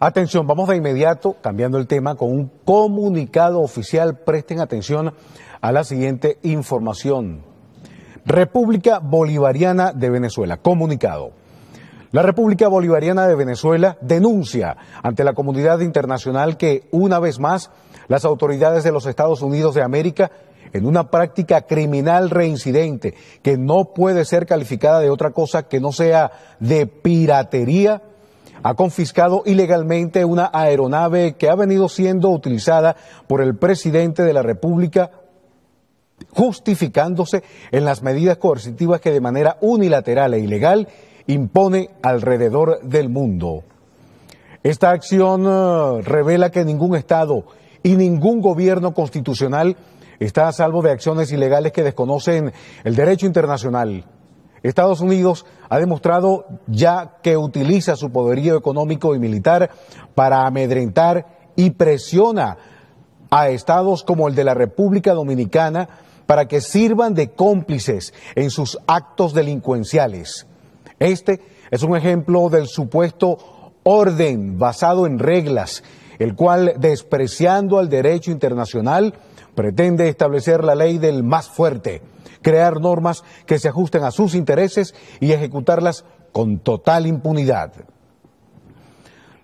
Atención, vamos de inmediato, cambiando el tema, con un comunicado oficial. Presten atención a la siguiente información. República Bolivariana de Venezuela, comunicado. La República Bolivariana de Venezuela denuncia ante la comunidad internacional que, una vez más, las autoridades de los Estados Unidos de América, en una práctica criminal reincidente que no puede ser calificada de otra cosa que no sea de piratería, ha confiscado ilegalmente una aeronave que ha venido siendo utilizada por el presidente de la República justificándose en las medidas coercitivas que de manera unilateral e ilegal impone alrededor del mundo. Esta acción eh, revela que ningún Estado y ningún gobierno constitucional está a salvo de acciones ilegales que desconocen el derecho internacional, Estados Unidos ha demostrado ya que utiliza su poderío económico y militar para amedrentar y presiona a estados como el de la República Dominicana para que sirvan de cómplices en sus actos delincuenciales. Este es un ejemplo del supuesto orden basado en reglas, el cual, despreciando al derecho internacional, pretende establecer la ley del más fuerte crear normas que se ajusten a sus intereses y ejecutarlas con total impunidad.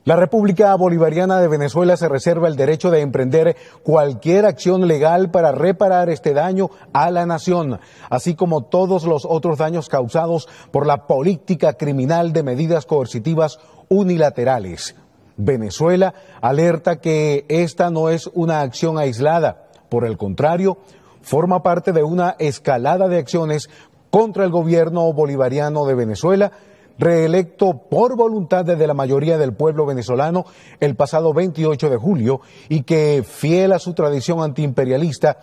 La República Bolivariana de Venezuela se reserva el derecho de emprender cualquier acción legal para reparar este daño a la nación, así como todos los otros daños causados por la política criminal de medidas coercitivas unilaterales. Venezuela alerta que esta no es una acción aislada, por el contrario, forma parte de una escalada de acciones contra el gobierno bolivariano de Venezuela, reelecto por voluntad de la mayoría del pueblo venezolano el pasado 28 de julio y que, fiel a su tradición antiimperialista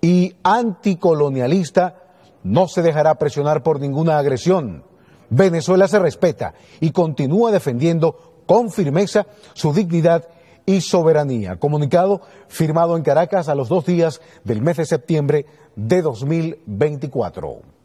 y anticolonialista, no se dejará presionar por ninguna agresión. Venezuela se respeta y continúa defendiendo con firmeza su dignidad y Soberanía. Comunicado firmado en Caracas a los dos días del mes de septiembre de 2024.